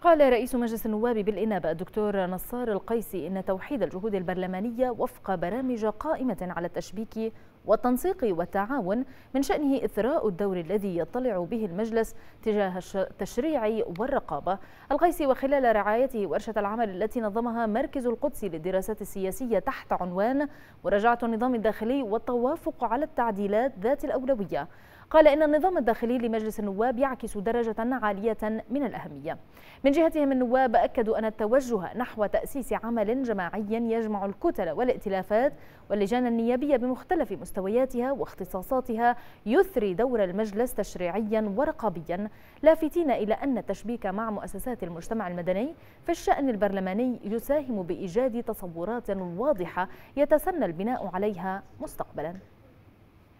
قال رئيس مجلس النواب بالإنابة الدكتور نصار القيسي إن توحيد الجهود البرلمانية وفق برامج قائمة على التشبيك والتنسيق والتعاون من شأنه إثراء الدور الذي يطلع به المجلس تجاه التشريع والرقابة القيسي وخلال رعايته ورشة العمل التي نظمها مركز القدس للدراسات السياسية تحت عنوان مراجعة النظام الداخلي والتوافق على التعديلات ذات الأولوية قال إن النظام الداخلي لمجلس النواب يعكس درجة عالية من الأهمية من جهتهم النواب أكدوا أن التوجه نحو تأسيس عمل جماعي يجمع الكتل والائتلافات واللجان النيابية بمختلف مستوياتها واختصاصاتها يثري دور المجلس تشريعيا ورقابيا لافتين إلى أن التشبيك مع مؤسسات المجتمع المدني في الشأن البرلماني يساهم بإيجاد تصورات واضحة يتسنى البناء عليها مستقبلا